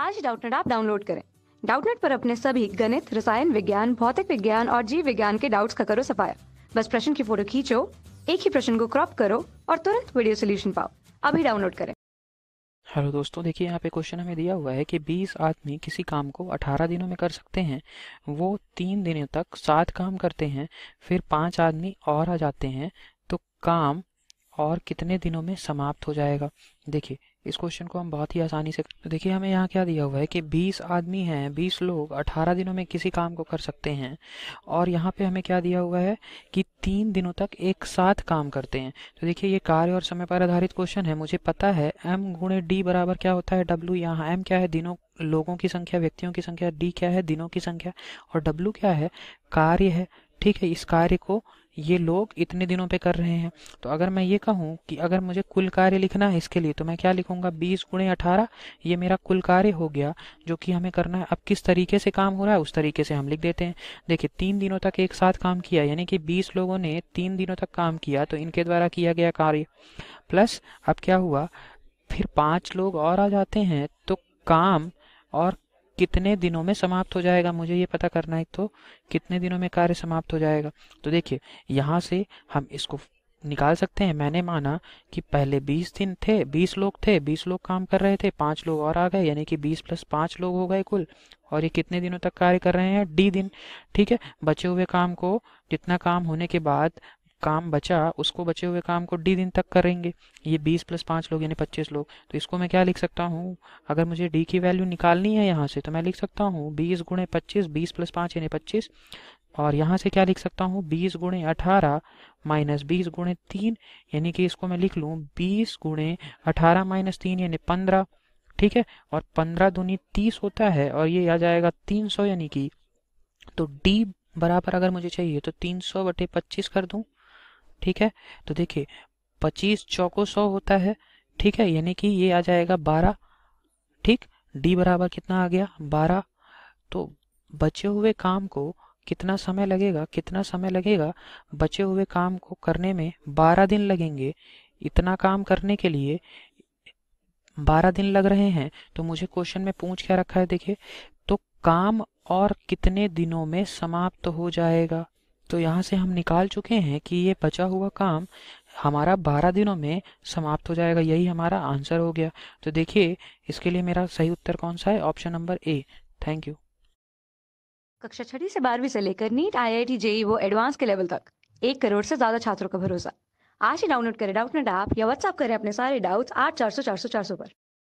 आज डाउटनेट आप डाउनलोड करें डाउटनेट पर अपने सभी गणित रसायन विज्ञान भौतिक विज्ञान और जीव विज्ञान के डाउट्स का करो सफाया बस प्रश्न की फोटो खींचो एक ही प्रश्न को क्रॉप करो और तुरंत वीडियो सोल्यूशन पाओ अभी डाउनलोड करें हेलो दोस्तों देखिए यहाँ पे क्वेश्चन हमें दिया हुआ है कि 20 आदमी किसी काम को 18 दिनों में कर सकते हैं वो तीन दिनों तक सात काम करते हैं फिर पांच आदमी और आ जाते हैं तो काम और कितने दिनों में समाप्त हो जाएगा देखिए इस क्वेश्चन को हम बहुत ही आसानी से देखिए हमें यहाँ क्या दिया हुआ है कि 20 आदमी हैं 20 लोग 18 दिनों में किसी काम को कर सकते हैं और यहाँ पे हमें क्या दिया हुआ है कि तीन दिनों तक एक साथ काम करते हैं तो देखिए ये कार्य और समय पर आधारित क्वेश्चन है मुझे पता है एम गुणे डी बराबर क्या होता है डब्ल्यू यहाँ एम क्या है दिनों लोगों की संख्या व्यक्तियों की संख्या डी क्या है दिनों की संख्या और डब्ल्यू क्या है कार्य है ठीक है इस कार्य को ये लोग इतने दिनों पे कर रहे हैं तो अगर मैं ये कहूँ कि अगर मुझे कुल कार्य लिखना है इसके लिए तो मैं क्या लिखूंगा बीस गुणे अठारह ये मेरा कुल कार्य हो गया जो कि हमें करना है अब किस तरीके से काम हो रहा है उस तरीके से हम लिख देते हैं देखिए तीन दिनों तक एक साथ काम किया यानी कि बीस लोगों ने तीन दिनों तक काम किया तो इनके द्वारा किया गया कार्य प्लस अब क्या हुआ फिर पाँच लोग और आ जाते हैं तो काम और कितने दिनों में समाप्त हो जाएगा मुझे ये पता करना है तो कितने दिनों में कार्य समाप्त हो जाएगा तो देखिए यहाँ से हम इसको निकाल सकते हैं मैंने माना कि पहले बीस दिन थे बीस लोग थे बीस लोग काम कर रहे थे पांच लोग और आ गए यानी कि बीस प्लस पांच लोग हो गए कुल और ये कितने दिनों तक कार्य कर रहे हैं डी दिन ठीक है बचे हुए काम को जितना काम होने के बाद काम बचा उसको बचे हुए काम को डी दिन तक करेंगे ये बीस प्लस पाँच लोग यानी पच्चीस लोग तो इसको मैं क्या लिख सकता हूँ अगर मुझे डी की वैल्यू निकालनी है यहाँ से तो मैं लिख सकता हूँ बीस गुणे पच्चीस बीस प्लस पाँच यानी पच्चीस और यहाँ से क्या लिख सकता हूँ बीस गुणे अठारह माइनस बीस गुणे तीन यानी कि इसको मैं लिख लूँ बीस गुणे अठारह माइनस तीन यानी पंद्रह ठीक है और पंद्रह दूनी तीस होता है और ये आ जाएगा तीन सौ यानी कि तो डी बराबर अगर मुझे चाहिए तो तीन सौ बटे पच्चीस कर दूँ ठीक है तो देखिए पच्चीस चौको सौ होता है ठीक है यानी कि ये आ जाएगा बारह ठीक डी बराबर कितना आ गया बारह तो बचे हुए काम को कितना समय लगेगा कितना समय लगेगा बचे हुए काम को करने में बारह दिन लगेंगे इतना काम करने के लिए बारह दिन लग रहे हैं तो मुझे क्वेश्चन में पूछ क्या रखा है देखिए तो काम और कितने दिनों में समाप्त हो जाएगा तो यहाँ से हम निकाल चुके हैं कि ये बचा हुआ काम हमारा बारह दिनों में समाप्त हो जाएगा यही हमारा आंसर हो गया तो देखिए इसके लिए मेरा सही उत्तर कौन सा है option number A thank you कक्षा छठी से बारहवीं से लेकर NEET I I T JEE वो एडवांस के लेवल तक एक करोड़ से ज्यादा छात्रों का भरोसा आज ही डाउनलोड करें डाउटनेट ऐप या व्हाट्सअप करें अपने सारे डाउट्स आठ चार सौ चार सौ चार सौ पर